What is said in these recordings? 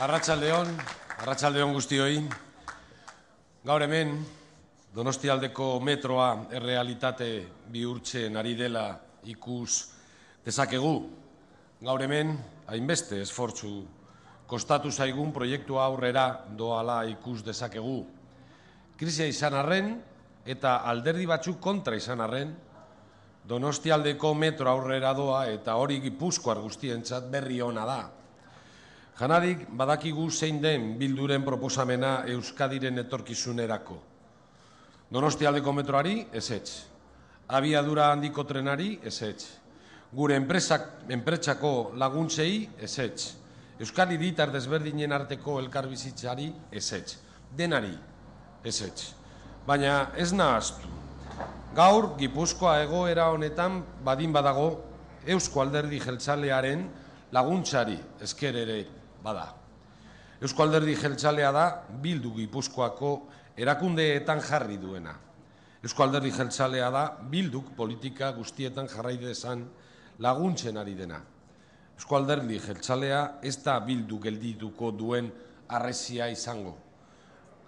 Arratxaldeon, arratxaldeon guztioi. Gaur hemen, Donostialdeko metroa errealitate bihurtzen ari dela ikus dezakegu. Gaur hemen, hainbeste esfortzu kostatu zaigun proiektua aurrera doala ikus dezakegu. Krisia izan arren eta alderdi batzuk kontra izan arren, Donostialdeko metro aurrera doa eta hori gipuzkoar guztientzat berri ona da. Janarik badakigu zein den bilduren proposamena Euskadiren etorkizunerako. Donostialdeko metroari, ez etz. Abiadura handiko trenari, ez etz. Gure enpretsako laguntzei, ez etz. Euskadi ditar desberdinen arteko elkarbizitzari, ez Denari, ez Baina ez nahaztu. Gaur, Gipuzkoa egoera honetan badin badago Eusko alderdi jeltzalearen laguntzari ere bada. Eusko alderdi jeltzalea da bildu gipuzkoako erakundeetan jarri duena. Eusko alderdi jeltzalea da bilduk politika guztietan jarraide esan laguntzen ari dena. Eusko alderdi jeltzalea ez da bildu geldituko duen arresia izango.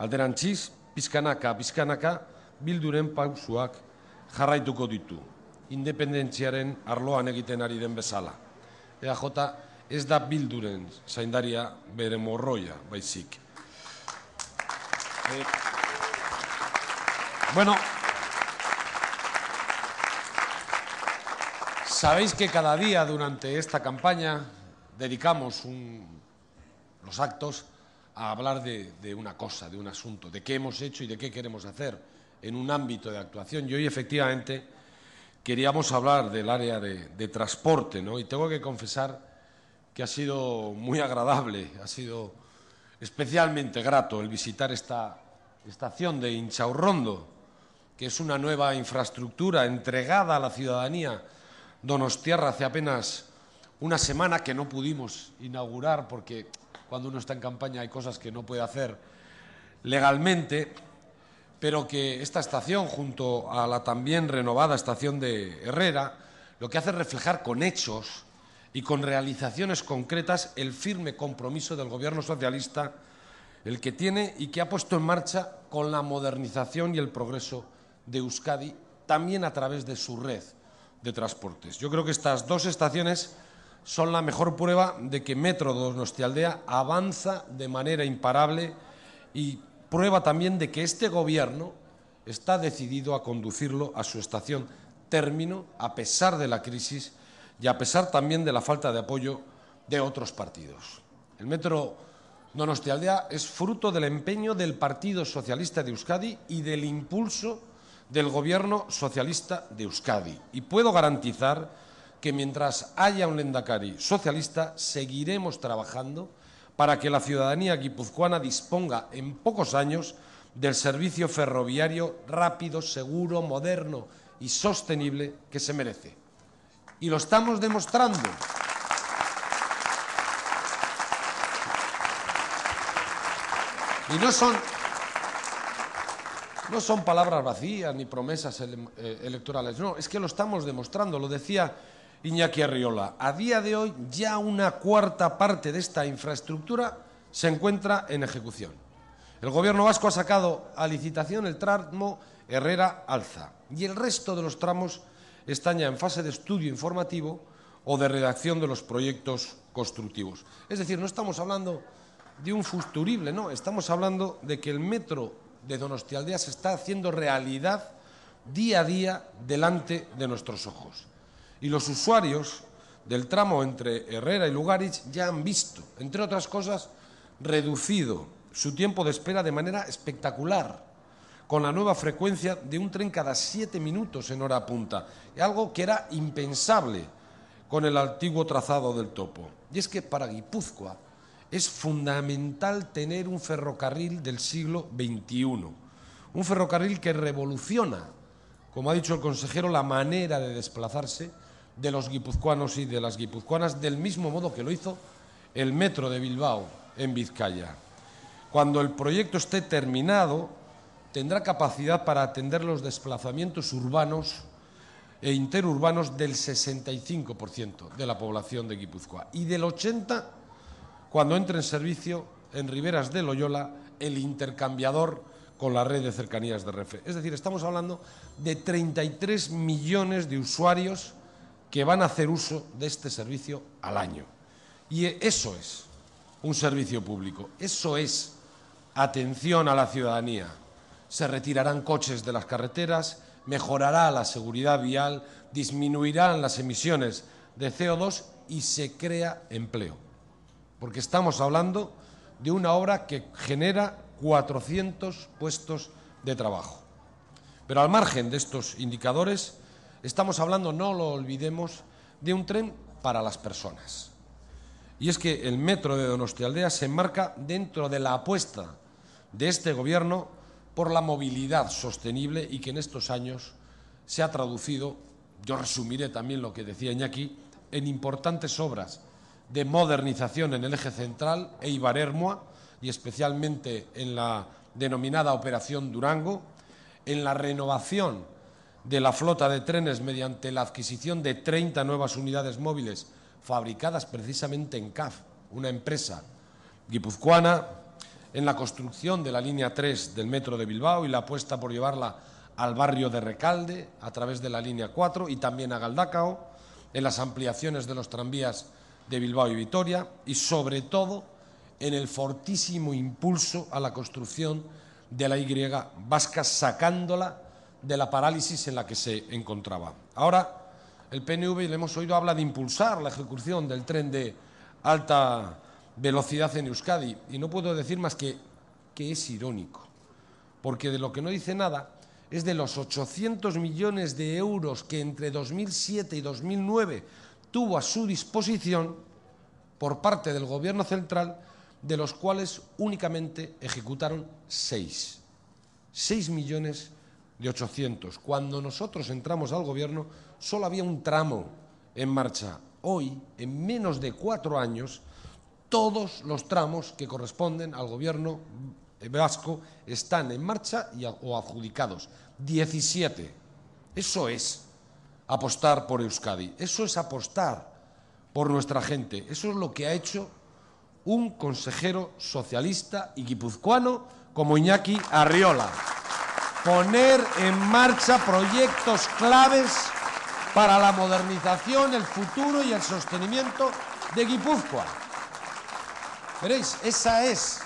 Alderantziz, pizkanaka, pizkanaka, bilduren pausuak jarraituko ditu. Independentziaren arloan egiten ari den bezala. EJ Es da bilduren saindaria bere morroia, eh, bueno, sabéis que cada día durante esta campaña dedicamos los actos a hablar de, una cosa, de un asunto, de qué hemos hecho y de qué queremos hacer en un ámbito de actuación. Y hoy, efectivamente, queríamos hablar del área de, de transporte, ¿no? Y tengo que confesar que ha sido muy agradable, ha sido especialmente grato el visitar esta estación de Inchaurrondo, que es una nueva infraestructura entregada a la ciudadanía donostiarra hace apenas una semana que no pudimos inaugurar porque cuando uno está en campaña hay cosas que no puede hacer legalmente, pero que esta estación junto a la también renovada estación de Herrera lo que hace es reflejar con hechos y con realizaciones concretas el firme compromiso del Gobierno socialista, el que tiene y que ha puesto en marcha con la modernización y el progreso de Euskadi, también a través de su red de transportes. Yo creo que estas dos estaciones son la mejor prueba de que Metro Donostialdea avanza de manera imparable y prueba también de que este Gobierno está decidido a conducirlo a su estación término, a pesar de la crisis y a pesar también de la falta de apoyo de otros partidos. El metro Donostialdea es fruto del empeño del Partido Socialista de Euskadi y del impulso del Gobierno Socialista de Euskadi. Y puedo garantizar que mientras haya un Lendakari socialista, seguiremos trabajando para que la ciudadanía guipuzcoana disponga en pocos años del servicio ferroviario rápido, seguro, moderno y sostenible que se merece. Y lo estamos demostrando. Y no son, no son palabras vacías ni promesas eh, electorales, no, es que lo estamos demostrando, lo decía Iñaki Arriola. A día de hoy ya una cuarta parte de esta infraestructura se encuentra en ejecución. El Gobierno vasco ha sacado a licitación el tramo Herrera-Alza y el resto de los tramos están ya en fase de estudio informativo o de redacción de los proyectos constructivos. Es decir, no estamos hablando de un futurible, no, estamos hablando de que el metro de Donostialdea se está haciendo realidad día a día delante de nuestros ojos. Y los usuarios del tramo entre Herrera y Lugarich ya han visto, entre otras cosas, reducido su tiempo de espera de manera espectacular con la nueva frecuencia de un tren cada siete minutos en hora punta, algo que era impensable con el antiguo trazado del topo. Y es que para Guipúzcoa es fundamental tener un ferrocarril del siglo XXI, un ferrocarril que revoluciona, como ha dicho el consejero, la manera de desplazarse de los guipuzcoanos y de las guipuzcoanas, del mismo modo que lo hizo el metro de Bilbao en Vizcaya. Cuando el proyecto esté terminado, tendrá capacidad para atender los desplazamientos urbanos e interurbanos del 65% de la población de Guipúzcoa y del 80% cuando entre en servicio en Riberas de Loyola el intercambiador con la red de cercanías de refe. Es decir, estamos hablando de 33 millones de usuarios que van a hacer uso de este servicio al año. Y eso es un servicio público, eso es atención a la ciudadanía, se retirarán coches de las carreteras, mejorará la seguridad vial, disminuirán las emisiones de CO2 y se crea empleo. Porque estamos hablando de una obra que genera 400 puestos de trabajo. Pero al margen de estos indicadores, estamos hablando, no lo olvidemos, de un tren para las personas. Y es que el metro de Donostialdea se enmarca dentro de la apuesta de este gobierno por la movilidad sostenible y que en estos años se ha traducido, yo resumiré también lo que decía Iñaki, en importantes obras de modernización en el eje central, e hermoa y especialmente en la denominada Operación Durango, en la renovación de la flota de trenes mediante la adquisición de 30 nuevas unidades móviles fabricadas precisamente en CAF, una empresa guipuzcoana en la construcción de la línea 3 del metro de Bilbao y la apuesta por llevarla al barrio de Recalde a través de la línea 4 y también a Galdacao, en las ampliaciones de los tranvías de Bilbao y Vitoria y sobre todo en el fortísimo impulso a la construcción de la Y vasca sacándola de la parálisis en la que se encontraba. Ahora el PNV, le hemos oído, habla de impulsar la ejecución del tren de alta velocidad en Euskadi. Y no puedo decir más que, que es irónico, porque de lo que no dice nada es de los 800 millones de euros que entre 2007 y 2009 tuvo a su disposición por parte del Gobierno central, de los cuales únicamente ejecutaron 6. 6 millones de 800. Cuando nosotros entramos al Gobierno solo había un tramo en marcha. Hoy, en menos de cuatro años, todos los tramos que corresponden al gobierno vasco están en marcha y, o adjudicados. 17. Eso es apostar por Euskadi, eso es apostar por nuestra gente, eso es lo que ha hecho un consejero socialista y guipuzcoano como Iñaki Arriola. Poner en marcha proyectos claves para la modernización, el futuro y el sostenimiento de Guipúzcoa. Veréis, esa es,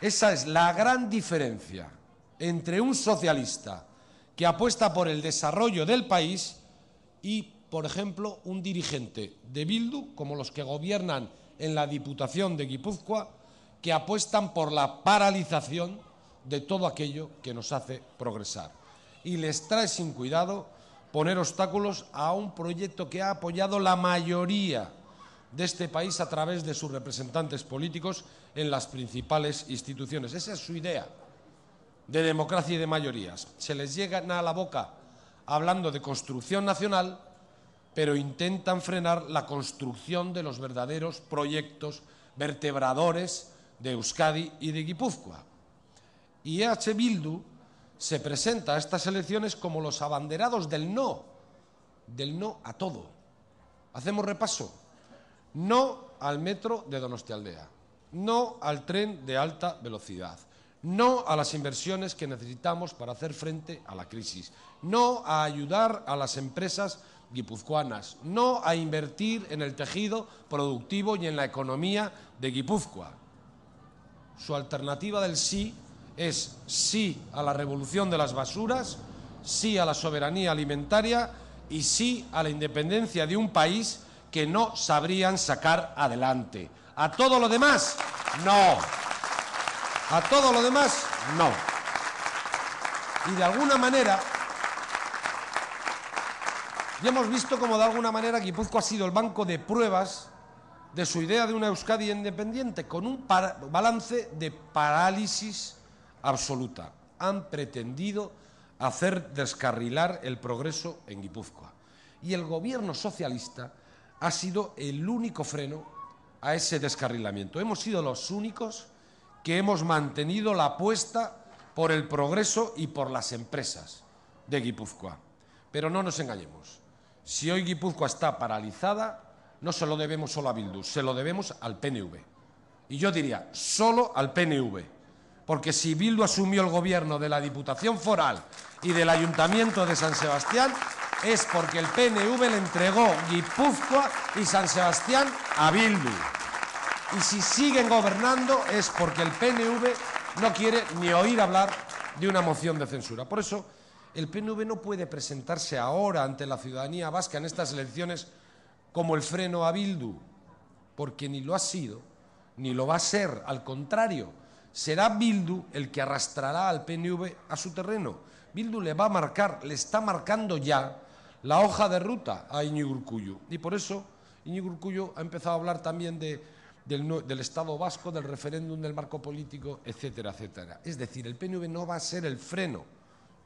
esa es la gran diferencia entre un socialista que apuesta por el desarrollo del país y, por ejemplo, un dirigente de Bildu, como los que gobiernan en la Diputación de Guipúzcoa, que apuestan por la paralización de todo aquello que nos hace progresar. Y les trae sin cuidado poner obstáculos a un proyecto que ha apoyado la mayoría de este país a través de sus representantes políticos en las principales instituciones. Esa es su idea de democracia y de mayorías. Se les llega a la boca hablando de construcción nacional, pero intentan frenar la construcción de los verdaderos proyectos vertebradores de Euskadi y de Guipúzcoa. Y EH Bildu se presenta a estas elecciones como los abanderados del no, del no a todo. Hacemos repaso. No al metro de Donostialdea. No al tren de alta velocidad. No a las inversiones que necesitamos para hacer frente a la crisis. No a ayudar a las empresas guipuzcoanas. No a invertir en el tejido productivo y en la economía de Guipúzcoa. Su alternativa del sí es sí a la revolución de las basuras, sí a la soberanía alimentaria y sí a la independencia de un país que no sabrían sacar adelante. A todo lo demás, no. A todo lo demás, no. Y de alguna manera, ya hemos visto cómo de alguna manera Guipúzcoa ha sido el banco de pruebas de su idea de una Euskadi independiente, con un balance de parálisis absoluta. Han pretendido hacer descarrilar el progreso en Guipúzcoa. Y el gobierno socialista ha sido el único freno a ese descarrilamiento. Hemos sido los únicos que hemos mantenido la apuesta por el progreso y por las empresas de Guipúzcoa. Pero no nos engañemos. Si hoy Guipúzcoa está paralizada, no se lo debemos solo a Bildu, se lo debemos al PNV. Y yo diría, solo al PNV. Porque si Bildu asumió el gobierno de la Diputación Foral y del Ayuntamiento de San Sebastián, es porque el PNV le entregó Guipúzcoa y San Sebastián a Bildu. Y si siguen gobernando es porque el PNV no quiere ni oír hablar de una moción de censura. Por eso, el PNV no puede presentarse ahora ante la ciudadanía vasca en estas elecciones como el freno a Bildu, porque ni lo ha sido, ni lo va a ser. Al contrario, será Bildu el que arrastrará al PNV a su terreno. Bildu le va a marcar, le está marcando ya la hoja de ruta a Iñigo Y por eso Iñigo ha empezado a hablar también del, del, Estado vasco, del referéndum, del marco político, etcétera, etcétera. Es decir, el PNV no va a ser el freno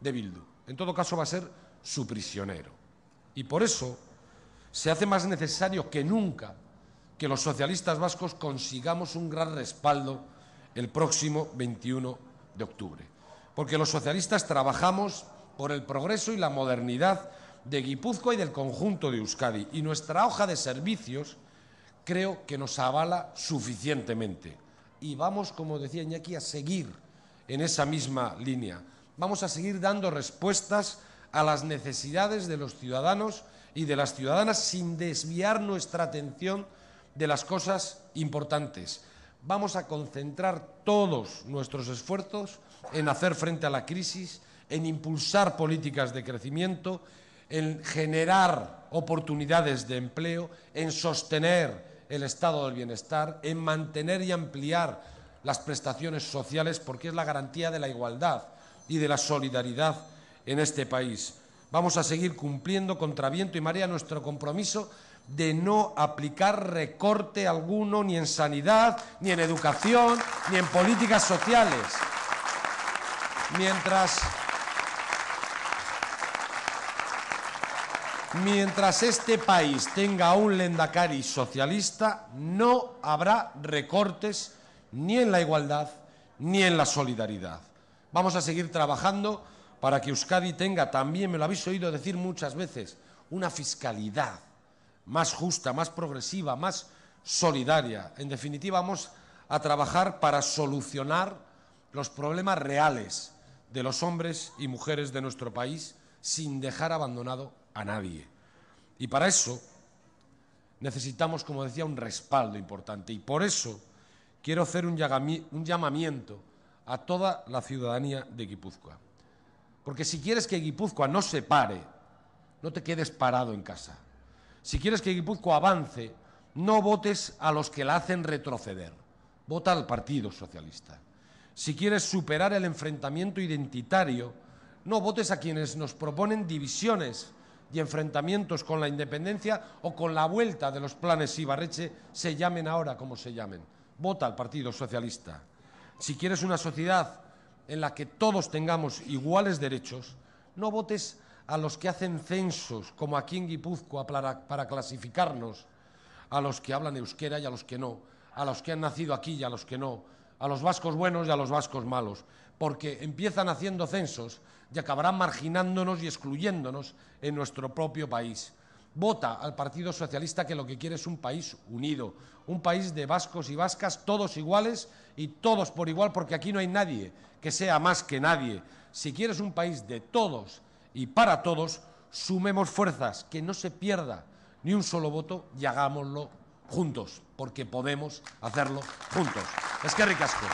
de Bildu. En todo caso, va a ser su prisionero. Y por eso se hace más necesario que nunca que los socialistas vascos consigamos un gran respaldo el próximo 21 de octubre. Porque los socialistas trabajamos por el progreso y la modernidad de Guipúzcoa y del conjunto de Euskadi. Y nuestra hoja de servicios creo que nos avala suficientemente. Y vamos, como decía Iñaki, a seguir en esa misma línea. Vamos a seguir dando respuestas a las necesidades de los ciudadanos y de las ciudadanas sin desviar nuestra atención de las cosas importantes. Vamos a concentrar todos nuestros esfuerzos en hacer frente a la crisis, en impulsar políticas de crecimiento, en generar oportunidades de empleo, en sostener el estado del bienestar, en mantener y ampliar las prestaciones sociales, porque es la garantía de la igualdad y de la solidaridad en este país. Vamos a seguir cumpliendo contra viento y marea nuestro compromiso de no aplicar recorte alguno ni en sanidad, ni en educación, ni en políticas sociales. Mientras Mientras este país tenga un lendacari socialista, no habrá recortes ni en la igualdad ni en la solidaridad. Vamos a seguir trabajando para que Euskadi tenga, también me lo habéis oído decir muchas veces, una fiscalidad más justa, más progresiva, más solidaria. En definitiva, vamos a trabajar para solucionar los problemas reales de los hombres y mujeres de nuestro país sin dejar abandonado a nadie. Y para eso necesitamos, como decía, un respaldo importante. Y por eso quiero hacer un, llamamiento a toda la ciudadanía de Guipúzcoa. Porque si quieres que Guipúzcoa no se pare, no te quedes parado en casa. Si quieres que Guipúzcoa avance, no votes a los que la hacen retroceder. Vota al Partido Socialista. Si quieres superar el enfrentamiento identitario, no votes a quienes nos proponen divisiones y enfrentamientos con la independencia o con la vuelta de los planes Ibarreche, se llamen ahora como se llamen. Vota al Partido Socialista. Si quieres una sociedad en la que todos tengamos iguales derechos, no votes a los que hacen censos, como aquí en Guipúzcoa, para, para, clasificarnos, a los que hablan euskera y a los que no, a los que han nacido aquí y a los que no, a los vascos buenos y a los vascos malos, porque empiezan haciendo censos y acabarán marginándonos y excluyéndonos en nuestro propio país. Vota al Partido Socialista que lo que quiere es un país unido, un país de vascos y vascas todos iguales y todos por igual, porque aquí no hay nadie que sea más que nadie. Si quieres un país de todos y para todos, sumemos fuerzas, que no se pierda ni un solo voto y hagámoslo juntos, porque podemos hacerlo juntos. Es que ricasco.